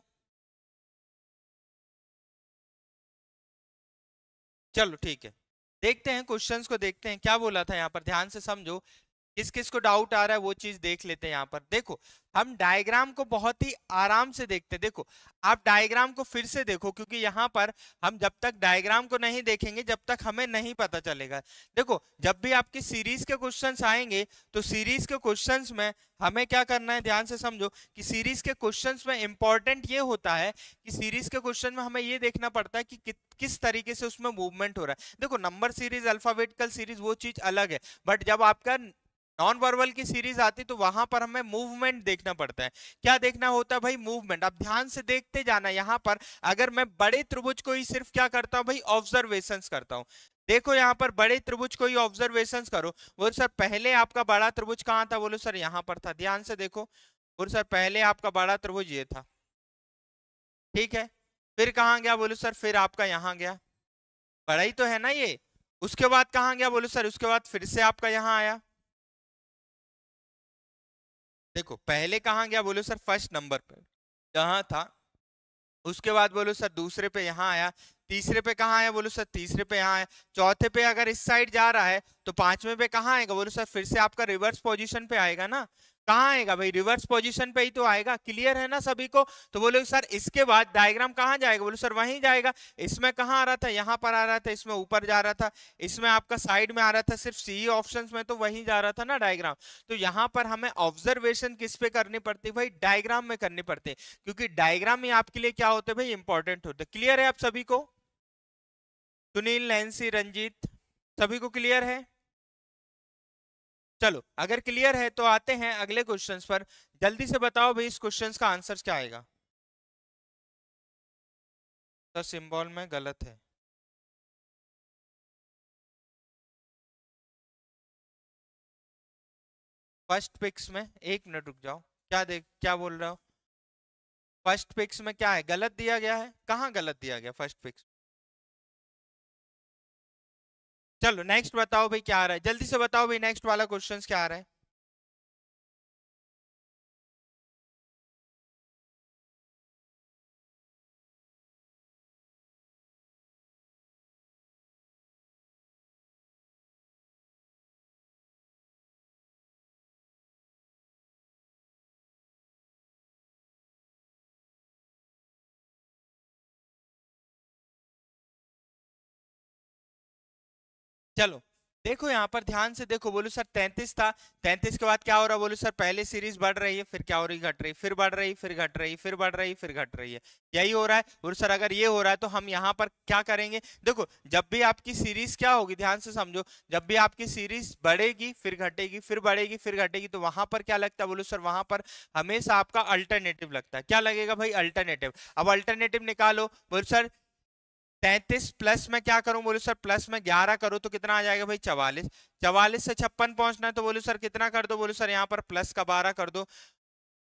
चलो ठीक है देखते हैं क्वेश्चंस को देखते हैं क्या बोला था यहाँ पर ध्यान से समझो किस किस को डाउट आ रहा है वो चीज देख लेते हैं यहाँ पर देखो हम डायग्राम को बहुत ही आराम से देखते हैं देखो आप डायग्राम को फिर से देखो क्योंकि यहाँ पर हम जब तक डायग्राम को नहीं देखेंगे जब तक हमें नहीं पता चलेगा देखो जब भी आपकी सीरीज के क्वेश्चंस आएंगे तो सीरीज के क्वेश्चंस में हमें क्या करना है ध्यान से समझो कि सीरीज के क्वेश्चन में इंपॉर्टेंट ये होता है कि सीरीज के क्वेश्चन में हमें ये देखना पड़ता है कि, कि किस तरीके से उसमें मूवमेंट हो रहा है देखो नंबर सीरीज अल्फाबेटिकल सीरीज वो चीज अलग है बट जब आपका नॉन वर्बल की सीरीज आती तो वहां पर हमें मूवमेंट देखना पड़ता है क्या देखना होता है भाई मूवमेंट अब ध्यान से देखते जाना यहाँ पर अगर मैं बड़े त्रिभुज को ही सिर्फ क्या करता हूँ भाई ऑब्जर्वेशन करता हूँ देखो यहाँ पर बड़े त्रिभुज को ही ऑब्जर्वेशन करो बोलो सर पहले आपका बड़ा त्रिभुज कहाँ था बोलो सर यहाँ पर था ध्यान से देखो बोलो सर पहले आपका बड़ा त्रिभुज ये था ठीक है फिर कहाँ गया बोलो सर फिर आपका यहाँ गया बड़ा ही तो है ना ये उसके बाद कहाँ गया बोलो सर उसके बाद फिर से आपका यहाँ आया देखो पहले कहाँ गया बोलो सर फर्स्ट नंबर पर जहाँ था उसके बाद बोलो सर दूसरे पे यहाँ आया तीसरे पे कहाँ आया बोलो सर तीसरे पे यहाँ आया चौथे पे अगर इस साइड जा रहा है तो पांचवे पे कहाँ आएगा बोलो सर फिर से आपका रिवर्स पोजीशन पे आएगा ना कहाँ आएगा भाई रिवर्स पोजीशन पे ही तो आएगा क्लियर है ना सभी को तो बोले सर इसके बाद डायग्राम कहाँ जाएगा बोले सर वहीं जाएगा इसमें कहाँ आ रहा था यहाँ पर आ रहा था इसमें ऊपर जा रहा था इसमें आपका साइड में आ रहा था सिर्फ सी ऑप्शन में तो वहीं जा रहा था ना डायग्राम तो यहाँ पर हमें ऑब्जर्वेशन किस पे करनी पड़ती भाई डायग्राम में करनी पड़ती क्योंकि डायग्राम ही आपके लिए क्या होते भाई इंपॉर्टेंट होते क्लियर है आप सभी को सुनील नैन्सी रंजीत सभी को क्लियर है चलो अगर क्लियर है तो आते हैं अगले क्वेश्चन पर जल्दी से बताओ भाई इस क्वेश्चन का आंसर क्या आएगा तो सिंबल में गलत है फर्स्ट पिक्स में एक मिनट रुक जाओ क्या देख क्या बोल रहा हो फर्स्ट पिक्स में क्या है गलत दिया गया है कहाँ गलत दिया गया फर्स्ट पिक्स चलो नेक्स्ट बताओ भाई क्या आ रहा है जल्दी से बताओ भाई नेक्स्ट वाला क्वेश्चन क्या आ रहा है चलो देखो यहाँ पर ध्यान से देखो बोलो सर तैंतीस था तैंतीस के बाद क्या हो रहा बोलो सर पहले सीरीज बढ़ रही है फिर क्या हो रही घट रही फिर बढ़ रही फिर घट रही फिर बढ़ रही फिर घट रही है यही हो रहा है बोलो सर अगर ये हो रहा है तो हम यहाँ पर क्या करेंगे देखो जब भी आपकी सीरीज क्या होगी ध्यान से समझो जब भी आपकी सीरीज बढ़ेगी फिर घटेगी फिर बढ़ेगी फिर घटेगी तो वहां पर क्या लगता है बोलो सर वहां पर हमेशा आपका अल्टरनेटिव लगता है क्या लगेगा भाई अल्टरनेटिव अब अल्टरनेटिव निकालो बोलो सर तैतीस प्लस में क्या करूं बोलो सर प्लस में ग्यारह करो तो कितना आ जाएगा भाई चवालीस चवालीस से छप्पन पहुंचना है तो बोलो सर कितना कर दो बोलो सर यहाँ पर प्लस का बारह कर दो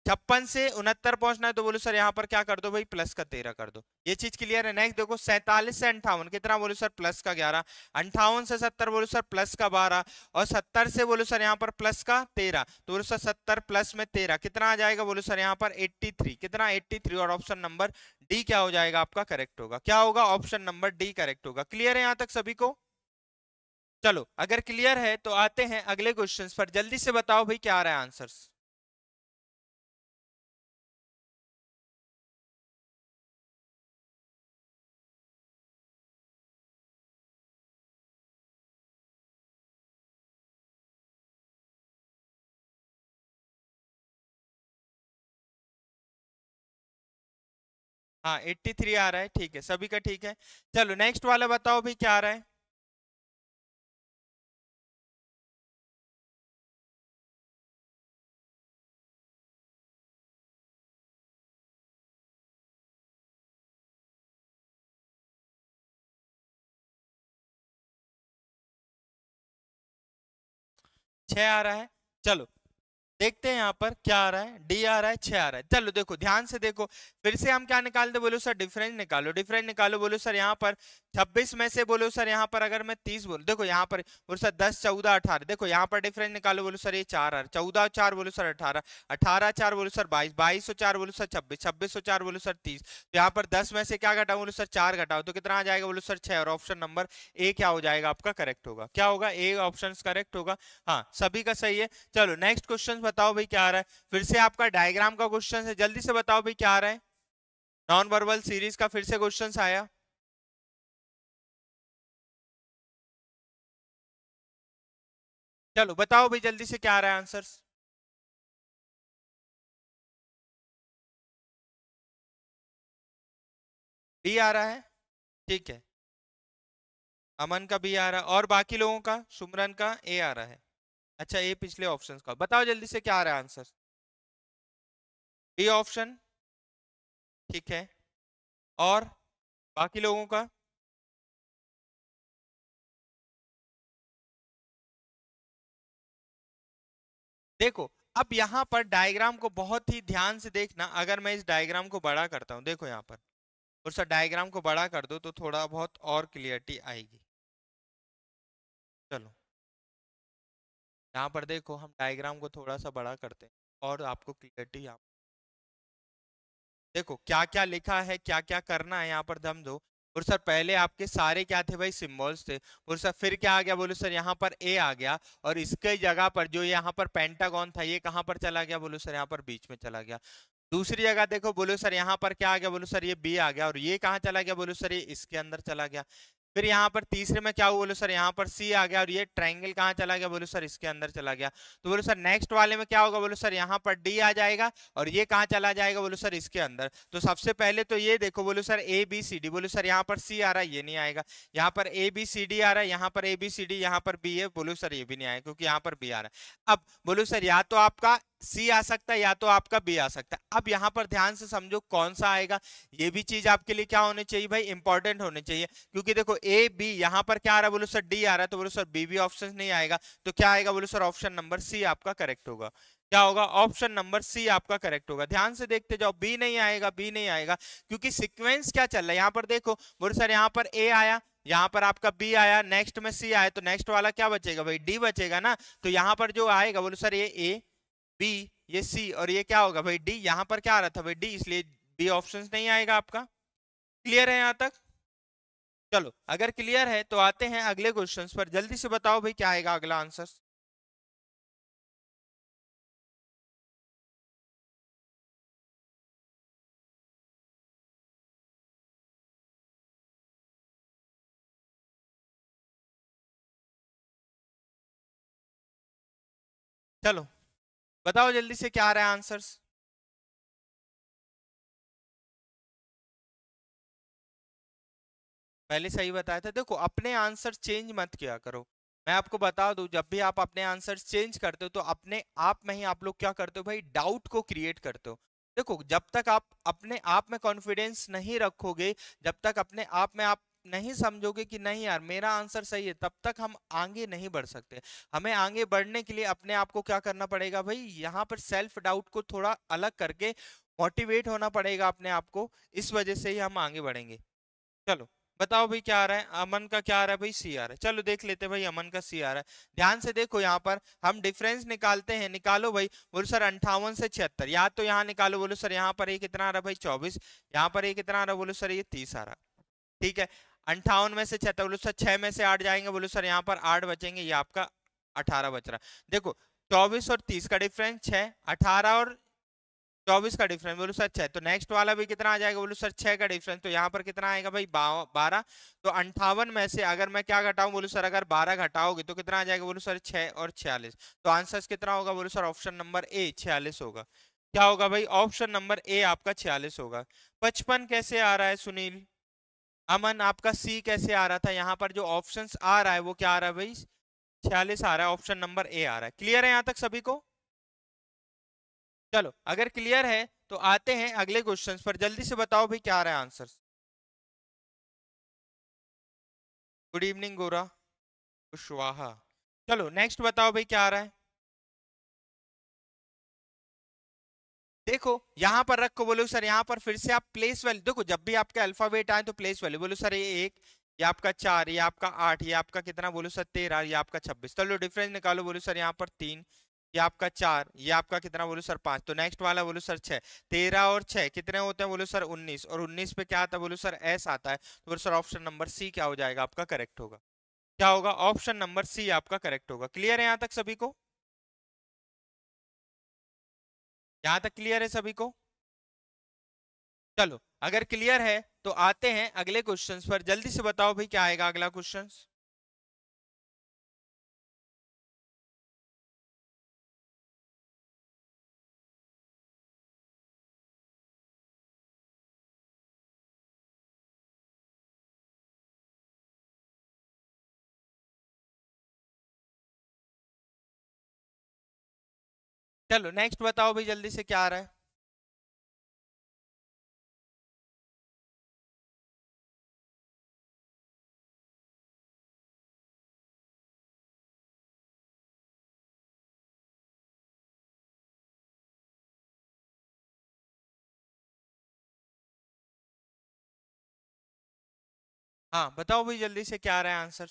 छप्पन से उनहत्तर पहुंचना है तो बोलो सर यहाँ पर क्या कर दो भाई प्लस का तेरह कर दो ये चीज क्लियर है नेक्स्ट देखो सैंतालीस से अंठावन कितना बोलो सर प्लस का ग्यारह अंठावन से सत्तर बोलो सर प्लस का बारह और सत्तर से बोलो सर यहाँ पर प्लस का तेरह तो बोलो सर सत्तर प्लस में तेरह कितना आ जाएगा बोलो सर यहाँ पर एट्टी थ्री कितना एट्टी थ्री और ऑप्शन नंबर डी क्या हो जाएगा आपका करेक्ट होगा क्या होगा ऑप्शन नंबर डी करेक्ट होगा क्लियर है यहाँ तक सभी को चलो अगर क्लियर है तो आते हैं अगले क्वेश्चन पर जल्दी से बताओ भाई क्या आ रहा है आंसर्स हाँ एट्टी थ्री आ रहा है ठीक है सभी का ठीक है चलो नेक्स्ट वाला बताओ भी क्या आ रहा है छ आ रहा है चलो देखते हैं यहाँ पर क्या आ रहा है डी आ रहा है छह आ रहा है चलो देखो ध्यान से देखो फिर से हम क्या निकालते बोलो सर डिफरेंस निकालो डिफरेंस निकालो बोलो सर यहाँ पर 26 में से बोलो सर यहाँ पर अगर मैं 30 बोलू देखो यहाँ पर बोलो सर 10 14 अठारह देखो यहाँ पर डिफरेंस निकालो बोलो सर ये चार आ चौदह चार बोलो सर अठारह अठारह चार बोलो सर बाईस बाईस सौ चार बोलो सर छब्बीस छब्बीस सौ चार बोलो सर तीस तो यहाँ पर दस में से क्या घटाओ बोलो सर चार घटाओ तो कितना आ जाएगा बोलो सर छह और ऑप्शन नंबर ए क्या हो जाएगा आपका करेक्ट होगा क्या होगा ए ऑप्शन करेक्ट होगा हाँ सभी का सही है चलो नेक्स्ट क्वेश्चन बताओ भाई क्या आ रहा है फिर से आपका डायग्राम का क्वेश्चन है जल्दी से बताओ भाई क्या आ रहा है नॉन वर्बल सीरीज का फिर से क्वेश्चन आया चलो बताओ भाई जल्दी से क्या आ रहा है आंसर बी आ रहा है ठीक है अमन का बी आ रहा है और बाकी लोगों का सुमरन का ए आ रहा है अच्छा ये पिछले ऑप्शन का बताओ जल्दी से क्या आ रहा है आंसर बी ऑप्शन ठीक है और बाकी लोगों का देखो अब यहां पर डायग्राम को बहुत ही ध्यान से देखना अगर मैं इस डायग्राम को बड़ा करता हूं देखो यहां पर और सर डायग्राम को बड़ा कर दो तो थोड़ा बहुत और क्लियरिटी आएगी चलो यहाँ पर देखो हम डायग्राम को थोड़ा सा बड़ा करते हैं और आपको क्लियरिटी यहाँ देखो क्या क्या लिखा है क्या क्या करना है यहाँ पर दम दो और सर पहले आपके सारे क्या थे भाई सिम्बॉल्स थे और सर फिर क्या आ गया बोलो सर यहाँ पर ए आ गया और इसके जगह पर जो यहाँ पर पेंटागॉन था ये कहाँ पर चला गया बोलो सर यहाँ पर बीच में चला गया दूसरी जगह देखो बोलो सर यहाँ पर क्या आ गया बोलो सर ये बी आ गया और ये कहाँ चला गया बोलो सर ये इसके अंदर चला गया फिर यहाँ पर तीसरे में क्या हुआ बोलो सर यहाँ पर सी आ गया और ये ट्राइंगल कहाँ चला गया बोलो सर इसके अंदर चला गया तो बोलो सर नेक्स्ट वाले में क्या होगा बोलो सर यहाँ पर डी आ जाएगा और ये कहाँ चला जाएगा बोलो सर इसके अंदर तो सबसे पहले तो ये देखो बोलो sir A B C D बोलो सर यहाँ पर सी आ रहा है ये नहीं आएगा यहाँ पर ए बी सी डी आ रहा है यहाँ पर ए बी सी डी यहाँ पर बी है बोलो सर ये भी नहीं आएगा क्योंकि यहाँ पर बी आ रहा है अब बोलो सर या तो आपका सी आ सकता है या तो आपका बी आ सकता है अब यहाँ पर ध्यान से समझो कौन सा आएगा ये भी चीज आपके लिए क्या होने चाहिए भाई इंपॉर्टेंट होने चाहिए क्योंकि देखो ए बी यहाँ पर क्या आ रहा है बोलो सर डी आ रहा है तो बोलो सर बी भी ऑप्शन नहीं आएगा तो क्या आएगा बोलो सर ऑप्शन नंबर सी आपका करेक्ट होगा क्या होगा ऑप्शन नंबर सी आपका करेक्ट होगा ध्यान से देखते जाओ बी नहीं आएगा बी नहीं आएगा क्योंकि सिक्वेंस क्या चल रहा है यहाँ पर देखो बोलो सर यहाँ पर ए आया यहाँ पर आपका बी आया नेक्स्ट में सी आया तो नेक्स्ट वाला क्या बचेगा भाई डी बचेगा ना तो यहाँ पर जो आएगा बोलो सर ये ए बी ये सी और ये क्या होगा भाई डी यहाँ पर क्या आ रहा था भाई डी इसलिए बी ऑप्शन नहीं आएगा आपका क्लियर है यहाँ तक चलो अगर क्लियर है तो आते हैं अगले क्वेश्चन पर जल्दी से बताओ भाई क्या आएगा अगला आंसर चलो बताओ जल्दी से क्या आ रहा है आंसर्स पहले सही बताया था देखो अपने आंसर चेंज मत किया करो मैं आपको बता दूं जब भी आप अपने आंसर चेंज करते हो तो अपने आप में ही आप लोग क्या करते हो भाई डाउट को क्रिएट करते हो देखो जब तक आप अपने आप में कॉन्फिडेंस नहीं रखोगे जब तक अपने आप में आप नहीं समझोगे कि नहीं यार मेरा आंसर सही है तब तक हम आगे नहीं बढ़ सकते हमें आगे बढ़ने के लिए अपने आप को क्या करना पड़ेगा भाई यहाँ पर सेल्फ डाउट को थोड़ा अलग करके मोटिवेट होना पड़ेगा अपने आप को इस वजह से ही हम आगे बढ़ेंगे चलो बताओ भाई क्या आ रहा है अमन का क्या आ रहा है भाई सी आ रहा है चलो देख लेते भाई अमन का सी आ रहा है ध्यान से देखो यहाँ पर हम डिफरेंस निकालते हैं निकालो भाई बोलो सर अंठावन से छिहत्तर या तो यहाँ निकालो बोलो सर यहाँ पर ये कितना आ रहा है भाई चौबीस यहाँ पर ये कितना आ रहा है बोलो सर ये तीस आ रहा ठीक है अंठावन में से छह तो बोलो सर छह में से आठ जाएंगे बोलो सर यहाँ पर आठ बचेंगे ये आपका अठारह बच रहा देखो चौबीस और तीस का डिफरेंस छह अठारह और चौबीस का डिफरेंस बोलो सर छह तो नेक्स्ट वाला भी कितना आ जाएगा बोलो सर छह का डिफरेंस तो यहाँ पर कितना आएगा भाई बारह तो अंठावन में से अगर मैं क्या घटाऊ बोलो सर अगर बारह घटाओगे तो कितना आ जाएगा बोलो सर छह और छियालीस तो आंसर कितना होगा बोलो सर ऑप्शन नंबर ए छियालीस होगा क्या होगा भाई ऑप्शन नंबर ए आपका छियालीस होगा पचपन कैसे आ रहा है सुनील अमन आपका सी कैसे आ रहा था यहाँ पर जो ऑप्शन आ रहा है वो क्या आ रहा है भाई छियालीस आ रहा है ऑप्शन नंबर ए आ रहा है क्लियर है यहाँ तक सभी को चलो अगर क्लियर है तो आते हैं अगले क्वेश्चन पर जल्दी से बताओ भाई क्या आ रहा है आंसर गुड इवनिंग गोरा कुशवाहा चलो नेक्स्ट बताओ भाई क्या आ रहा है देखो यहां पर रखो बोलो सर यहां पर फिर से आप प्लेस वैल्यू देखो जब भी आपके अल्फाबेट आए तो प्लेस वैल्यू बोलो सर ये एक ये आपका चार ये आपका आठ ये आपका कितना बोलो सर तेरह ये आपका छब्बीस चलो डिफरेंस निकालो बोलो सर यहाँ पर तीन ये आपका चार ये आपका कितना बोलो सर पांच तो नेक्स्ट वाला बोलो सर छह तेरह और छह कितने होते हैं बोलो सर उन्नीस और उन्नीस पे क्या आता है बोलो सर एस आता है तो बोलो सर ऑप्शन नंबर सी क्या हो जाएगा आपका करेक्ट होगा क्या होगा ऑप्शन नंबर सी आपका करेक्ट होगा क्लियर है यहाँ तक सभी को यहां तक क्लियर है सभी को चलो अगर क्लियर है तो आते हैं अगले क्वेश्चंस पर जल्दी से बताओ भाई क्या आएगा अगला क्वेश्चंस चलो नेक्स्ट बताओ भाई जल्दी से क्या आ रहा है हाँ बताओ भाई जल्दी से क्या आ रहा है आंसर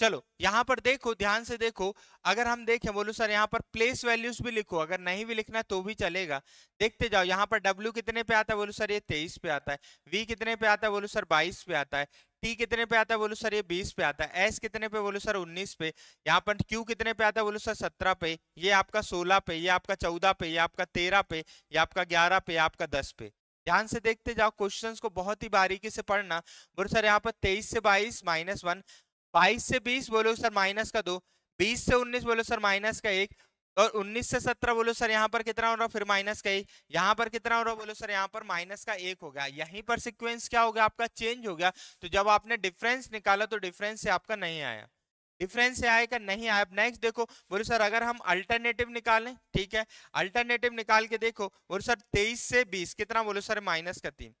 चलो यहां पर देखो ध्यान से देखो अगर हम देखें बोलो सर यहाँ पर प्लेस वैल्यूज भी लिखो अगर नहीं भी लिखना तो भी चलेगा देखते जाओ यहाँ पर W कितने पे आता है बोलो सर ये 23 पे आता है V कितने पे आता है बोलो सर 22 पे आता है T कितने पे आता है बोलो सर ये 20 पे आता है S कितने पे बोलो सर 19 पे यहाँ पर Q कितने पे आता है बोलो सर 17 पे ये आपका 16 पे ये आपका 14 पे ये आपका 13 पे ये आपका 11 पे आपका 10 पे ध्यान से देखते जाओ क्वेश्चंस को बहुत ही बारीकी से पढ़ना बोलो सर यहाँ पर 23 से 22 माइनस वन बाईस से बीस बोलो सर माइनस का दो बीस से उन्नीस बोलो सर माइनस का एक और उन्नीस से सत्रह बोलो सर यहाँ पर कितना हो रहा फिर माइनस का एक यहाँ पर कितना हो रहा बोलो सर यहाँ पर माइनस का एक हो गया यहीं पर सिक्वेंस क्या हो गया आपका चेंज हो गया तो जब आपने डिफरेंस निकाला तो डिफरेंस से आपका नहीं आया डिफरेंस से आएगा नहीं आया नेक्स्ट देखो बोलो सर अगर हम अल्टरनेटिव निकालें ठीक है अल्टरनेटिव निकाल के देखो बोलो सर तेईस से बीस कितना बोलो सर माइनस का तीन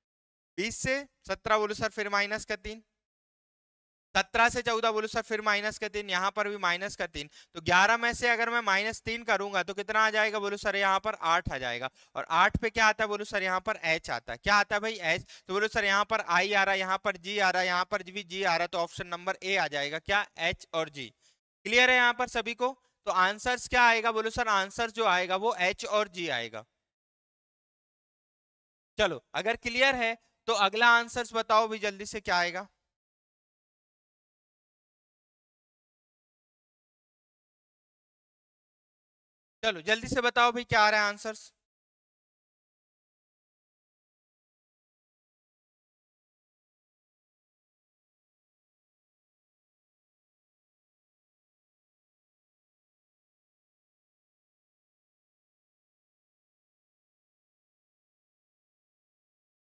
बीस से सत्रह बोलो सर फिर माइनस का तीन सत्रह से चौदह बोलो सर फिर माइनस का तीन यहाँ पर भी माइनस का तीन तो ग्यारह में से अगर मैं माइनस तीन करूंगा तो कितना आ जाएगा बोलो सर यहाँ पर आठ आ जाएगा और आठ पे क्या आता है बोलो सर यहाँ पर एच आता है क्या आता है भाई एच तो बोलो सर यहाँ पर आई आ रहा है यहाँ पर जी आ रहा है यहाँ पर भी जी आ रहा है तो ऑप्शन नंबर ए आ जाएगा क्या एच और जी क्लियर है यहाँ पर सभी को तो आंसर क्या आएगा बोलो सर आंसर जो आएगा वो एच और जी आएगा चलो अगर क्लियर है तो अगला आंसर्स बताओ भी जल्दी से क्या आएगा चलो जल्दी से बताओ भाई क्या आ रहा है आंसर्स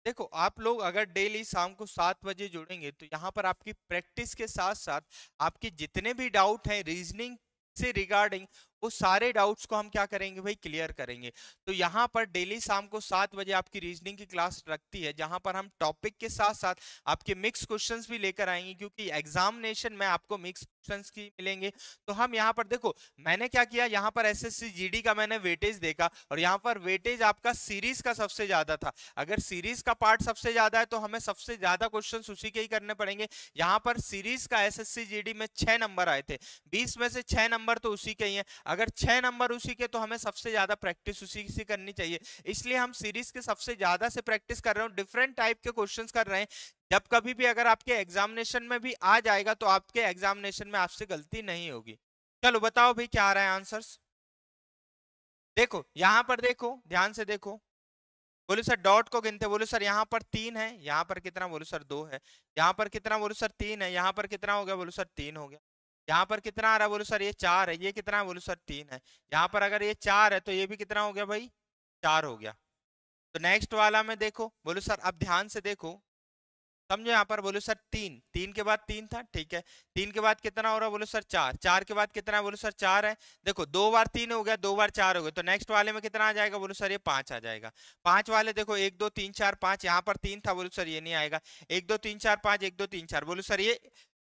देखो आप लोग अगर डेली शाम को सात बजे जुड़ेंगे तो यहाँ पर आपकी प्रैक्टिस के साथ साथ आपके जितने भी डाउट हैं रीजनिंग से रिगार्डिंग वो सारे डाउट्स को हम क्या करेंगे भाई क्लियर करेंगे तो यहाँ पर डेली शाम को सात बजे आपकी रीजनिंग की क्लास रखती है जहां पर हम टॉपिक के साथ साथ आपके मिक्स क्वेश्चन भी लेकर आएंगे क्योंकि एग्जामिनेशन में आपको मिक्स क्वेश्चन की मिलेंगे तो हम यहाँ पर देखो मैंने क्या किया यहाँ पर एस एस का मैंने वेटेज देखा और यहाँ पर वेटेज आपका सीरीज का सबसे ज्यादा था अगर सीरीज का पार्ट सबसे ज्यादा है तो हमें सबसे ज्यादा क्वेश्चन उसी के ही करने पड़ेंगे यहाँ पर सीरीज का एस एस में छह नंबर आए थे बीस में से छह नंबर तो उसी के ही है अगर छह नंबर उसी के तो हमें सबसे ज़्यादा प्रैक्टिस उसी से करनी चाहिए इसलिए हम सीरीज के सबसे ज़्यादा से प्रैक्टिस कर रहे हो डिफरेंट टाइप के क्वेश्चन कर रहे हैं जब कभी भी अगर आपके एग्जामिनेशन में भी आ जाएगा तो आपके एग्जामिनेशन में आपसे गलती नहीं होगी चलो बताओ भाई क्या आ रहा है आंसर्स देखो यहाँ पर देखो ध्यान से देखो बोलो सर डॉट को गिनते बोलो सर यहाँ पर तीन है यहाँ पर कितना बोलो सर दो है यहाँ पर कितना बोलो सर तीन है यहाँ पर कितना हो गया बोलो सर तीन हो गया यहाँ पर कितना आ रहा है बोलो सर ये चार है ये कितना है बोलो सर तीन है यहाँ पर अगर ये चार है तो ये भी कितना हो गया भाई चार हो गया तो नेक्स्ट वाला में देखो बोलो सर अब ध्यान से देखो समझो यहाँ पर बोलो सर तीन तीन के बाद तीन था ठीक है तीन के बाद कितना हो रहा है बोलो सर चार चार के बाद कितना बोलो सर चार है देखो दो बार तीन हो गया दो बार चार हो गया तो नेक्स्ट वाले में कितना आ जाएगा बोलो सर ये पांच आ जाएगा पांच वाले देखो एक दो तीन चार पांच यहाँ पर तीन था बोलो सर ये नहीं आएगा एक दो तीन चार पांच एक दो तीन चार बोलो सर ये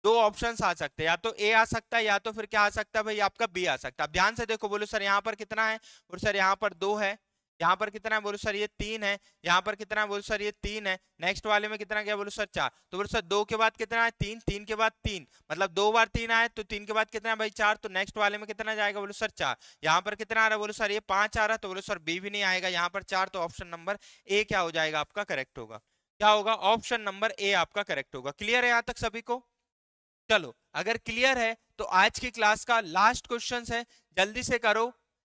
दो ऑप्शन आ सकते हैं या तो ए आ सकता है या तो फिर क्या आ सकता है भाई आपका बी आ सकता है ध्यान से देखो बोलो सर यहाँ पर कितना है और सर यहाँ पर दो है यहाँ पर कितना है बोलो सर ये तीन है यहाँ पर कितना है बोलो सर ये तीन है नेक्स्ट वाले में कितना गया बोलो सर चार तो बोलो सर दो के बाद कितना है तीन तीन के बाद तीन मतलब दो बार तीन आए तो तीन के बाद कितना है भाई चार तो नेक्स्ट वाले में कितना जाएगा बोलो सर चार यहाँ पर कितना आ रहा है बोलो सर ये पांच आ रहा है तो बोलो सर बी भी नहीं आएगा यहाँ पर चार तो ऑप्शन नंबर ए क्या हो जाएगा आपका करेक्ट होगा क्या होगा ऑप्शन नंबर ए आपका करेक्ट होगा क्लियर है यहाँ तक सभी को चलो अगर क्लियर है तो आज की क्लास का लास्ट क्वेश्चन है जल्दी से करो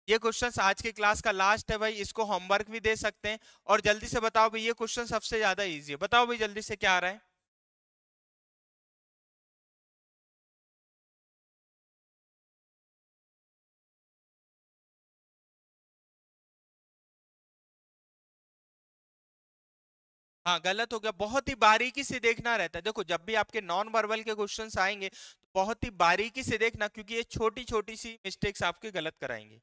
ये क्वेश्चन आज की क्लास का लास्ट है भाई इसको होमवर्क भी दे सकते हैं और जल्दी से बताओ भाई ये क्वेश्चन सबसे ज्यादा ईजी है बताओ भाई जल्दी से क्या आ रहा है हाँ गलत हो गया बहुत ही बारीकी से देखना रहता है देखो जब भी आपके नॉन वर्बल के क्वेश्चन आएंगे तो बहुत ही बारीकी से देखना क्योंकि ये छोटी छोटी सी मिस्टेक्स आपके गलत कराएंगे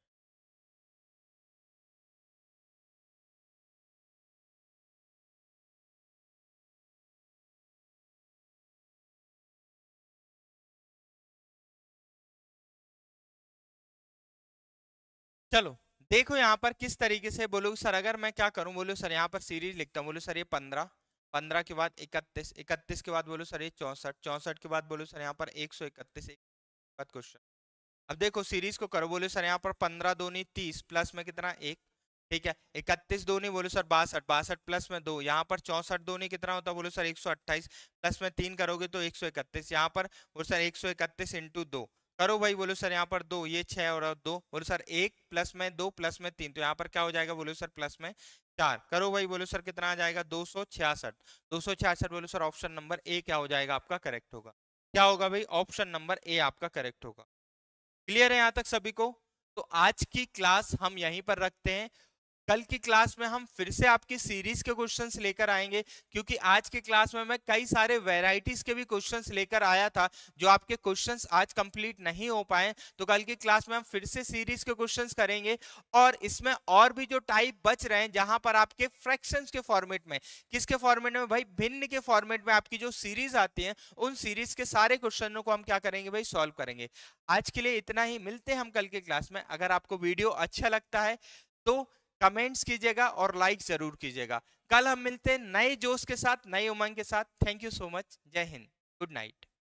चलो देखो यहाँ पर किस तरीके से बोलो सर अगर मैं क्या करूँ बोलो सर यहाँ पर सीरीज लिखता हूँ बोलो सर ये पंद्रह पंद्रह के बाद इकतीस इकतीस के बाद बोलो सर ये चौंसठ चौंसठ के बाद बोलो सर यहाँ पर एक सौ इकतीस बाद क्वेश्चन अब देखो सीरीज को करो बोलो सर यहाँ पर पंद्रह दोनी तीस प्लस में कितना एक ठीक है इकतीस दोनी बोलो सर बासठ बासठ प्लस में दो यहाँ पर दो दोनी कितना होता है बोलो सर एक सौ अट्ठाईस प्लस में तीन करोगे तो एक सौ इकतीस यहाँ पर बोलो सर एक सौ इकतीस इंटू दो करो भाई बोलो सर यहाँ पर दो ये छह और दो बोलो सर एक प्लस में दो प्लस में तीन तो यहाँ पर क्या हो जाएगा बोलो सर प्लस में चार करो भाई बोलो सर कितना आ जाएगा दो सौ छियासठ दो सौ छियासठ बोलो सर ऑप्शन नंबर ए क्या हो जाएगा आपका करेक्ट होगा क्या होगा भाई ऑप्शन नंबर ए आपका करेक्ट होगा क्लियर है यहाँ तक सभी को तो आज की क्लास हम यहीं पर रखते हैं कल की क्लास में हम फिर से आपकी सीरीज के क्वेश्चंस लेकर आएंगे क्योंकि आज के क्लास में मैं कई सारे वेराइटीज के भी क्वेश्चंस लेकर आया था जो आपके क्वेश्चंस आज कंप्लीट नहीं हो पाए तो कल की क्लास में हम फिर से सीरीज के क्वेश्चंस करेंगे और इसमें और भी जो टाइप बच रहे हैं जहां पर आपके फ्रैक्शन के फॉर्मेट में किसके फॉर्मेट में भाई भिन्न के फॉर्मेट में आपकी जो सीरीज आती है उन सीरीज के सारे क्वेश्चनों को हम क्या करेंगे भाई सॉल्व करेंगे आज के लिए इतना ही मिलते हैं हम कल के क्लास में अगर आपको वीडियो अच्छा लगता है तो कमेंट्स कीजिएगा और लाइक जरूर कीजिएगा कल हम मिलते हैं नए जोश के साथ नए उमंग के साथ थैंक यू सो मच जय हिंद गुड नाइट